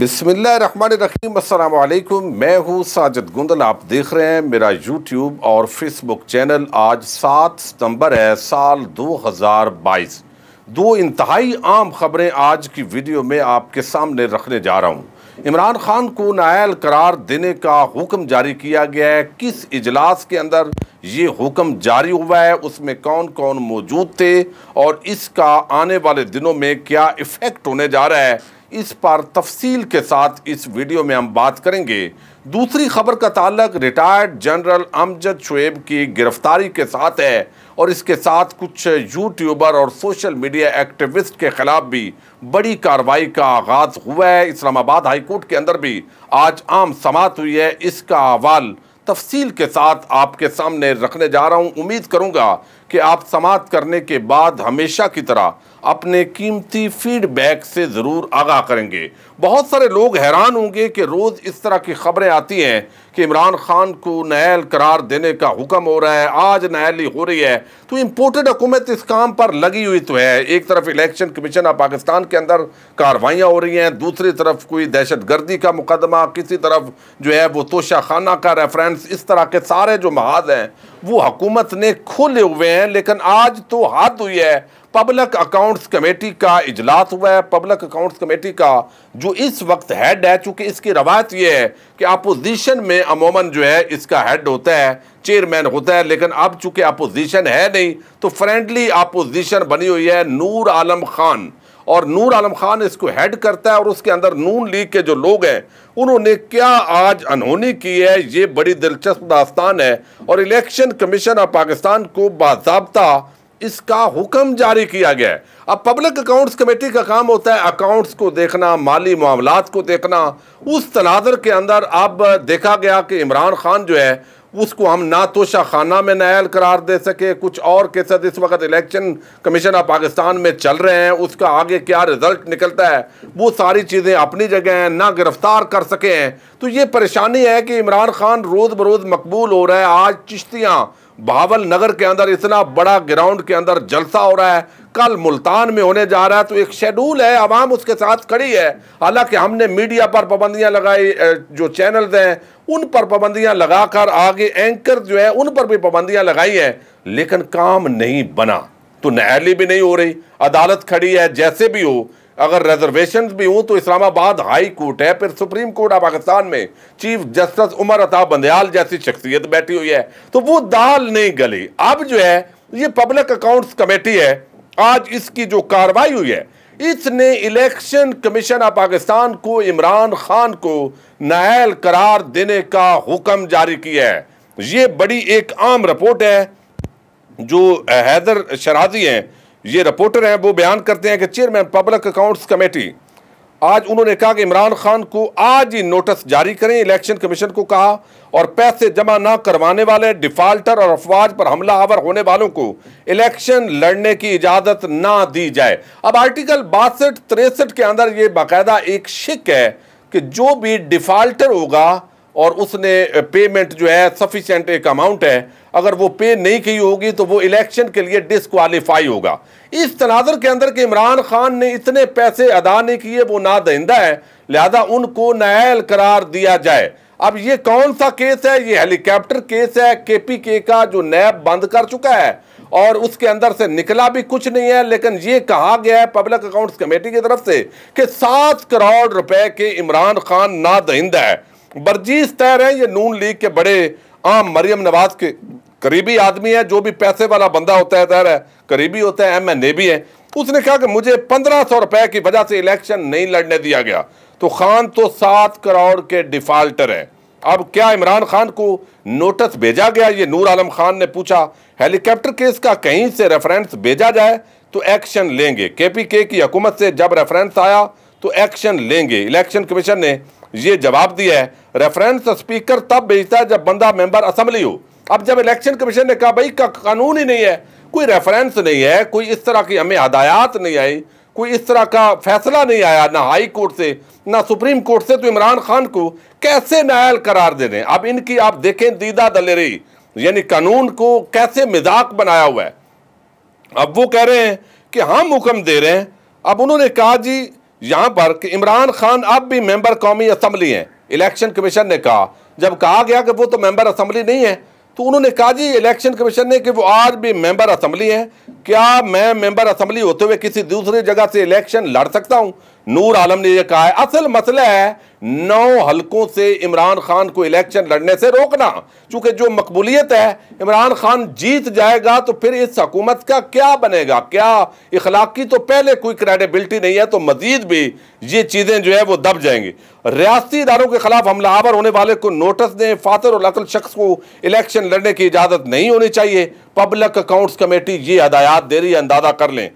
बिसमीम अल्लाम मैं हूँ साजिद गुंदल आप देख रहे हैं मेरा यूट्यूब और फेसबुक चैनल आज सात सितंबर है साल दो हज़ार बाईस दो इंतहाई आम खबरें आज की वीडियो में आपके सामने रखने जा रहा हूँ इमरान खान को नायल करार देने का हुक्म जारी किया गया है किस इजलास के अंदर ये हुक्म जारी हुआ है उसमें कौन कौन मौजूद थे और इसका आने वाले दिनों में क्या इफ़ेक्ट होने जा रहा है इस पर तफसील के साथ इस वीडियो में हम बात करेंगे दूसरी खबर का ताल्लक रिटायर्ड जनरल अमजद शुएब की गिरफ्तारी के साथ है और इसके साथ कुछ यूट्यूबर और सोशल मीडिया एक्टिविस्ट के खिलाफ भी बड़ी कार्रवाई का आगाज हुआ है इस्लामाबाद हाईकोर्ट के अंदर भी आज आम समात हुई है इसका अहवाल तफसील के साथ आपके सामने रखने जा रहा हूँ उम्मीद करूँगा कि आप समात करने के बाद हमेशा की तरह अपने कीमती फीडबैक से ज़रूर आगाह करेंगे बहुत सारे लोग हैरान होंगे कि रोज़ इस तरह की खबरें आती हैं कि इमरान खान को नायल करार देने का हुक्म हो रहा है आज नायली हो रही है तो इम्पोर्टेड हुकूमत इस काम पर लगी हुई तो है एक तरफ इलेक्शन कमीशन ऑफ पाकिस्तान के अंदर कार्रवाइयाँ हो रही हैं दूसरी तरफ कोई दहशत गर्दी का मुकदमा किसी तरफ जो है वो तोशा खाना का रेफरेंस इस तरह के सारे जो महाज हैं वो हकूमत ने खोले हुए हैं लेकिन आज तो हाथ हुई है पब्लिक अकाउंट्स कमेटी का इजलास हुआ है पब्लिक अकाउंट्स कमेटी का जो जो इस वक्त हेड है चूंकि इसकी रवायत यह है कि अपोजिशन में अमूमन जो है इसका हेड होता है चेयरमैन होता है लेकिन अब चूंकि अपोजिशन है नहीं तो फ्रेंडली अपोजिशन बनी हुई है नूर आलम खान और नूर आलम खान इसको हेड करता है और उसके अंदर नून लीग के जो लोग हैं उन्होंने क्या आज अनहोनी की है ये बड़ी दिलचस्प दास्तान है और इलेक्शन कमीशन ऑफ पाकिस्तान को बाबा इसका हुक्म जारी किया गया है अब पब्लिक अकाउंट्स कमेटी का काम होता है अकाउंट्स को देखना माली मामला को देखना उस तनादर के अंदर अब देखा गया कि इमरान खान जो है उसको हम ना तोशा खाना में नायल करार दे सके कुछ और साथ इस वक्त इलेक्शन कमीशन ऑफ पाकिस्तान में चल रहे हैं उसका आगे क्या रिजल्ट निकलता है वो सारी चीज़ें अपनी जगह हैं ना गिरफ्तार कर सके हैं तो ये परेशानी है कि इमरान खान रोज़ बरोज़ मकबूल हो रहा है आज चिश्तियाँ बहावल नगर के अंदर इतना बड़ा ग्राउंड के अंदर जलसा हो रहा है कल मुल्तान में होने जा रहा है तो एक शेड्यूल है आवाम उसके साथ खड़ी है हालांकि हमने मीडिया पर पाबंदियां लगाई जो चैनल्स हैं उन पर पाबंदियां लगाकर आगे एंकर जो है उन पर भी पाबंदियां लगाई हैं लेकिन काम नहीं बना तो नहली भी नहीं हो रही अदालत खड़ी है जैसे भी हो अगर रिजर्वेशन भी हूँ तो इस्लामाबाद हाई कोर्ट है फिर सुप्रीम कोर्ट ऑफ पाकिस्तान में चीफ जस्टिस उमर अताब बंदयाल जैसी शख्सियत बैठी हुई है तो वो दाल नहीं गली अब जो है ये पब्लिक अकाउंट्स कमेटी है आज इसकी जो कार्रवाई हुई है इसने इलेक्शन कमीशन ऑफ पाकिस्तान को इमरान खान को नायल करार देने का हुक्म जारी किया है ये बड़ी एक आम रिपोर्ट है जो हैदर शराजी हैं ये रिपोर्टर हैं वो बयान करते हैं कि चेयरमैन पब्लिक अकाउंट्स कमेटी आज उन्होंने कहा कि इमरान खान को आज ही नोटिस जारी करें इलेक्शन कमीशन को कहा और पैसे जमा ना करवाने वाले डिफाल्टर और अफवाज पर हमला आवर होने वालों को इलेक्शन लड़ने की इजाज़त ना दी जाए अब आर्टिकल बासठ तिरसठ के अंदर ये बाकायदा एक शिक है कि जो भी डिफ़ाल्टर होगा और उसने पेमेंट जो है सफिशेंट एक अमाउंट है अगर वो पे नहीं की होगी तो वो इलेक्शन के लिए डिसक्वालीफाई होगा इस तनाजर के अंदर कि इमरान खान ने इतने पैसे अदा नहीं किए वो ना दहिंदा है लिहाजा उनको नायल करार दिया जाए अब ये कौन सा केस है ये हेलीकॉप्टर केस है के का जो नैब बंद कर चुका है और उसके अंदर से निकला भी कुछ नहीं है लेकिन ये कहा गया है पब्लिक अकाउंट्स कमेटी की तरफ से कि सात करोड़ रुपए के इमरान खान ना दहिंदा है बर्जीज तय रहे ये नून लीग के बड़े आम मरियम नवाज के करीबी आदमी है जो भी पैसे वाला बंदा होता है ज़ाहिर है करीबी होता है एम एन ए भी है उसने कहा कि मुझे पंद्रह सौ रुपए की वजह से इलेक्शन नहीं लड़ने दिया गया तो खान तो सात करोड़ के डिफाल्टर है अब क्या इमरान खान को नोटिस भेजा गया ये नूर आलम खान ने पूछा हेलीकॉप्टर केस का कहीं से रेफरेंस भेजा जाए तो एक्शन लेंगे के पी के की हकूमत से जब रेफरेंस आया तो एक्शन लेंगे इलेक्शन कमीशन ने यह जवाब दिया है रेफरेंस स्पीकर तब भेजता है जब बंदा मेंबर असम्बली हो अब जब इलेक्शन कमीशन ने कहा भाई का कानून ही नहीं है कोई रेफरेंस नहीं है कोई इस तरह की हमें हदायत नहीं आई कोई इस तरह का फैसला नहीं आया ना हाई कोर्ट से ना सुप्रीम कोर्ट से तो इमरान खान को कैसे नायल करार दे दें अब इनकी आप देखें दीदा दलेरी यानी कानून को कैसे मिजाक बनाया हुआ है अब वो कह रहे हैं कि हम हुक्म दे रहे हैं अब उन्होंने कहा जी यहां पर कि इमरान खान अब भी मेंबर कौमी असम्बली हैं इलेक्शन कमीशन ने कहा जब कहा गया कि वो तो मेंबर असम्बली नहीं है तो उन्होंने कहा जी इलेक्शन कमीशन ने कि वो आज भी मेंबर असम्बली हैं क्या मैं मेंबर असम्बली होते हुए किसी दूसरी जगह से इलेक्शन लड़ सकता हूं नूर आलम ने यह कहा है असल मसला है नौ हलकों से इमरान खान को इलेक्शन लड़ने से रोकना क्योंकि जो मकबूलियत है इमरान खान जीत जाएगा तो फिर इस हकूमत का क्या बनेगा क्या इखलाक की तो पहले कोई क्रेडिबिलिटी नहीं है तो मजीद भी ये चीज़ें जो है वो दब जाएंगी रियाती इदारों के खिलाफ हमलावर होने वाले को नोटिस दें फातर और अकल शख्स को इलेक्शन लड़ने की इजाज़त नहीं होनी चाहिए पब्लिक अकाउंट्स कमेटी ये हदायत दे रही है अंदाज़ा कर लें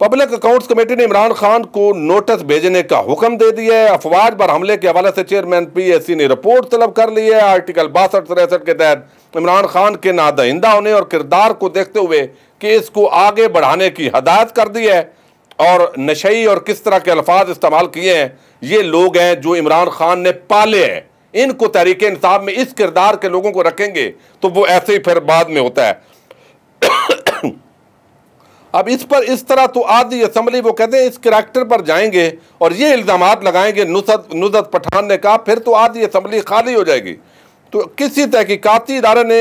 पब्लिक अकाउंट्स कमेटी ने इमरान खान को नोटिस भेजने का हुक्म दे दिया है अफवाज पर हमले के हवाले से चेयरमैन पीएससी ने रिपोर्ट तलब कर ली है आर्टिकल बासठ तिरसठ के तहत इमरान खान के नादहिंदा होने और किरदार को देखते हुए केस को आगे बढ़ाने की हदायत कर दी है और नशई और किस तरह के अल्फाज इस्तेमाल किए हैं ये लोग हैं जो इमरान खान ने पाले हैं इनको तहरीक इंसाब में इस किरदार के लोगों को रखेंगे तो वो ऐसे ही फिर बाद में होता है अब इस पर इस तरह तो आदि असम्बली वो कहते हैं इस करैक्टर पर जाएंगे और ये इल्ज़ाम लगाएंगे नुसत नुसत पठान ने कहा फिर तो आदि असम्बली खाली हो जाएगी तो किसी तहकीकती इदारे ने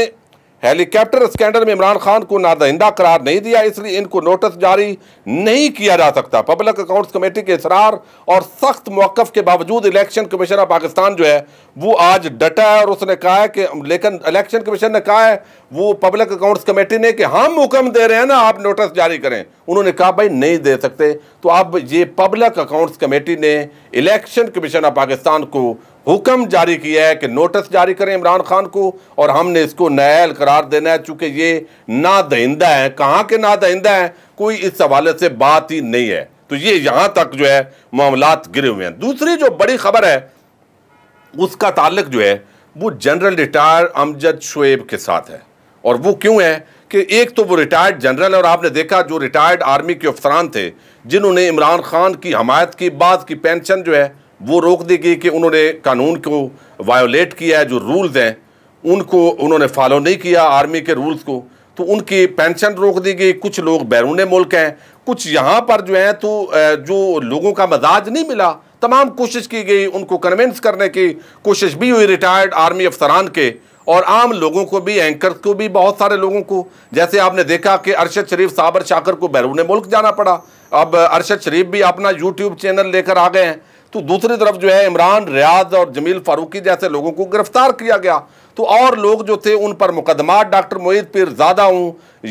हेलीकॉप्टर स्कैंडल में इमरान खान को नादहिंदा करार नहीं दिया इसलिए इनको नोटिस जारी नहीं किया जा सकता पब्लिक अकाउंट्स कमेटी के इसरार और सख्त मौकफ के बावजूद इलेक्शन कमीशन ऑफ पाकिस्तान जो है वो आज डटा है और उसने कहा है कि लेकिन इलेक्शन कमीशन ने कहा है वो पब्लिक अकाउंट्स कमेटी ने कि हम हुक्म दे रहे हैं ना आप नोटिस जारी करें उन्होंने कहा भाई नहीं दे सकते तो अब ये पब्लिक अकाउंट्स कमेटी ने इलेक्शन कमीशन ऑफ पाकिस्तान को हुक्म जारी किया है कि नोटिस जारी करें इमरान खान को और हमने इसको नायल करार देना है चूंकि ये ना दहिंदा है कहाँ के ना दहिंदा है कोई इस हवाले से बात ही नहीं है तो ये यहां तक जो है मामला गिरे हुए हैं दूसरी जो बड़ी खबर है उसका ताल्लक जो है वो जनरल रिटायर अमजद शुएब के साथ है और वो क्यों है कि एक तो वो रिटायर्ड जनरल है और आपने देखा जो रिटायर्ड आर्मी के अफसरान थे जिन्होंने इमरान खान की हमायत की बाद की पेंशन जो है वो रोक दी गई कि उन्होंने कानून को वायोलेट किया है जो रूल्स हैं उनको उन्होंने फॉलो नहीं किया आर्मी के रूल्स को तो उनकी पेंशन रोक दी गई कुछ लोग बैरून मुल्क हैं कुछ यहाँ पर जो हैं तो जो लोगों का मजाज नहीं मिला तमाम कोशिश की गई उनको कन्विंस करने की कोशिश भी हुई रिटायर्ड आर्मी अफसरान के और आम लोगों को भी एंकर को भी बहुत सारे लोगों को जैसे आपने देखा कि अरशद शरीफ साबर शाकर को बैरून मुल्क जाना पड़ा अब अरशद शरीफ भी अपना यूट्यूब चैनल लेकर आ गए हैं तो दूसरी तरफ जो है इमरान रियाज और जमील फारूकी जैसे लोगों को गिरफ्तार किया गया तो और लोग जो थे उन पर मुकदमा डॉक्टर मोहित पीरजादा हूँ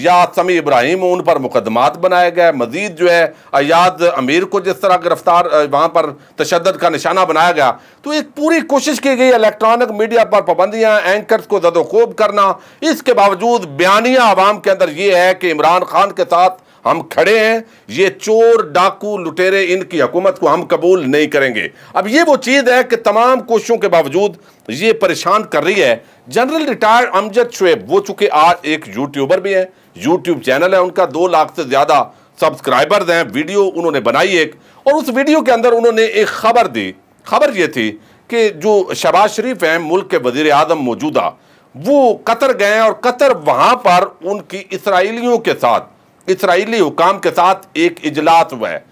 या समी इब्राहिम उन पर मुकदमात बनाए गए मजीद जो है अयाद अमीर को जिस तरह गिरफ्तार वहाँ पर तशद का निशाना बनाया गया तो एक पूरी कोशिश की गई इलेक्ट्रॉनिक मीडिया पर पाबंदियाँ एंकर्स को जदोखोब करना इसके बावजूद बयानिया आवाम के अंदर ये है कि इमरान खान के साथ हम खड़े हैं ये चोर डाकू लुटेरे इनकी हुकूमत को हम कबूल नहीं करेंगे अब ये वो चीज़ है कि तमाम कोशिशों के बावजूद ये परेशान कर रही है जनरल रिटायर्ड अमजद शुएब वो चूँकि आज एक यूट्यूबर भी हैं यूट्यूब चैनल है उनका दो लाख से ज़्यादा सब्सक्राइबर्स हैं वीडियो उन्होंने बनाई एक और उस वीडियो के अंदर उन्होंने एक खबर दी खबर ये थी कि जो शहबाज शरीफ हैं मुल्क के वजीर आजम मौजूदा वो कतर गए और कतर वहाँ पर उनकी इसराइलियों के साथ इसराइली हुकाम के साथ एक इजलास हुआ है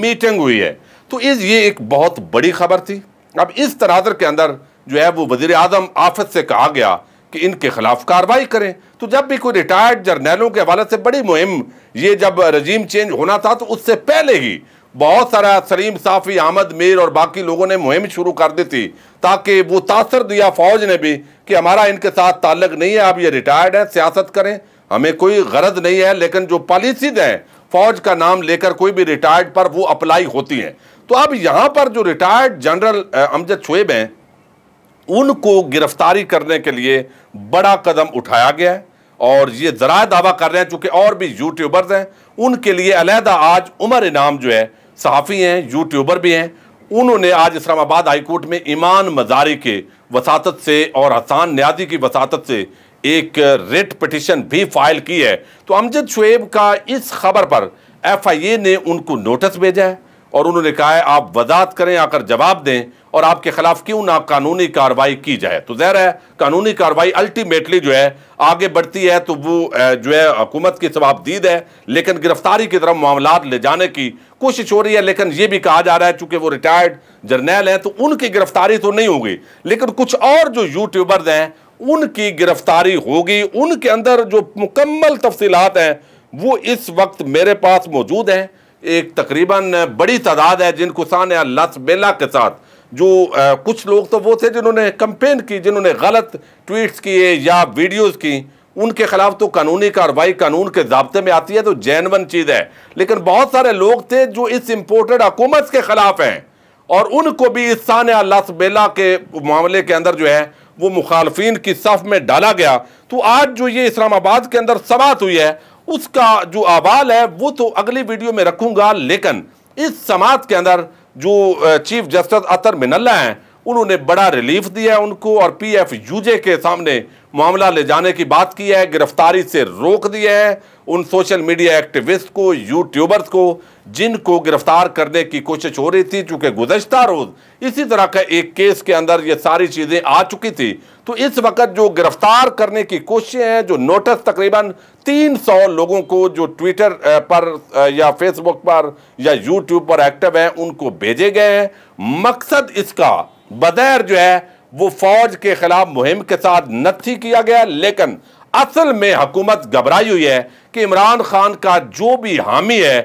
मीटिंग हुई है तो इस ये एक बहुत बड़ी खबर थी अब इस तनाजर के अंदर जो है वो वजीर अजम आफत से कहा गया कि इनके खिलाफ कार्रवाई करें तो जब भी कोई रिटायर्ड जर्नैलों के हवाले से बड़ी मुहिम ये जब रजीम चेंज होना था तो उससे पहले ही बहुत सारा सलीम साफ़ी अहमद मीर और बाकी लोगों ने मुहिम शुरू कर दी थी ताकि वो तासर दिया फ़ौज ने भी कि हमारा इनके साथ ताल्लक नहीं है आप ये रिटायर्ड है सियासत करें हमें कोई गरज नहीं है लेकिन जो पॉलिसीज हैं फौज का नाम लेकर कोई भी रिटायर्ड पर वो अप्लाई होती हैं तो अब यहाँ पर जो रिटायर्ड जनरल अमजद शुएब हैं उनको गिरफ्तारी करने के लिए बड़ा कदम उठाया गया है और ये ज़रा दावा कर रहे हैं चूँकि और भी यूट्यूबर्स हैं उनके लिए अलहदा आज उमर इनाम जो है सहाफ़ी हैं यूट्यूबर भी हैं उन्होंने आज इस्लामाबाद हाईकोर्ट में ईमान मजारी के वसात से और हसान न्याजी की वसात से एक रेट पटिशन भी फाइल की है तो अमजद शुएब का इस खबर पर एफआईए ने उनको नोटिस भेजा है और उन्होंने कहा है आप वजात करें आकर जवाब दें और आपके खिलाफ क्यों ना कानूनी कार्रवाई की जाए तो जहर है कानूनी कार्रवाई अल्टीमेटली जो है आगे बढ़ती है तो वो जो है हुकूमत की जवाबदीद है लेकिन गिरफ्तारी की तरफ मामला ले जाने की कोशिश हो रही है लेकिन ये भी कहा जा रहा है चूंकि वो रिटायर्ड जर्नैल हैं तो उनकी गिरफ्तारी तो नहीं होगी लेकिन कुछ और जो यूट्यूबर्स हैं उनकी गिरफ्तारी होगी उनके अंदर जो मुकम्मल तफसीत हैं वो इस वक्त मेरे पास मौजूद हैं एक तकरीबन बड़ी तादाद है जिनको या लस बेला के साथ जो आ, कुछ लोग तो वो थे जिन्होंने कंपेन की जिन्होंने गलत ट्वीट्स किए या वीडियोस की उनके खिलाफ तो कानूनी कार्रवाई कानून के जबते में आती है तो जैनवन चीज़ है लेकिन बहुत सारे लोग थे जो इस इम्पोर्टेड हकूमत के ख़िलाफ़ हैं और उनको भी इस सान बेला के मामले के अंदर जो है वो मुखालफी की सफ़ में डाला गया तो आज जो ये इस्लामाबाद के अंदर सबात हुई है उसका जो आवाल है वो तो अगली वीडियो में रखूँगा लेकिन इस समाज के अंदर जो चीफ जस्टिस अतर मिनल्ला हैं उन्होंने बड़ा रिलीफ दिया है उनको और पी एफ यूजे के सामने मामला ले जाने की बात की है गिरफ्तारी से रोक दिया है उन सोशल मीडिया एक्टिविस्ट को यूट्यूबर्स को जिनको गिरफ्तार करने की कोशिश हो रही थी चूँकि गुजशत रोज़ इसी तरह का एक केस के अंदर ये सारी चीज़ें आ चुकी थी तो इस वक्त जो गिरफ्तार करने की कोशिशें हैं जो नोटिस तकरीबन 300 लोगों को जो ट्विटर पर या फेसबुक पर या यूट्यूब पर एक्टिव हैं उनको भेजे गए हैं मकसद इसका बगैर जो है वो फौज के खिलाफ मुहिम के साथ नथी किया गया लेकिन असल में हुकूमत घबराई हुई है कि इमरान खान का जो भी हामी है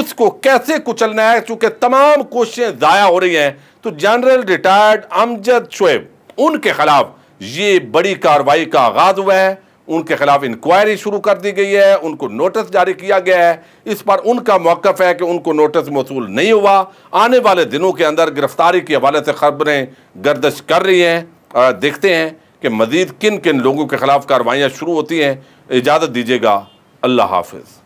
उसको कैसे कुचलना है चूंकि तमाम कोशिशें ज़ाया हो रही हैं तो जनरल रिटायर्ड अमजद शुएब उनके खिलाफ ये बड़ी कार्रवाई का आगाज़ हुआ है उनके खिलाफ इंक्वायरी शुरू कर दी गई है उनको नोटिस जारी किया गया है इस पर उनका मौकफ है कि उनको नोटिस मौसू नहीं हुआ आने वाले दिनों के अंदर गिरफ्तारी के हवाले से खबरें गर्दश कर रही हैं देखते हैं कि मज़ीद किन किन लोगों के खिलाफ कार्रवाइयाँ शुरू होती हैं इजाज़त दीजिएगा अल्लाह हाफिज़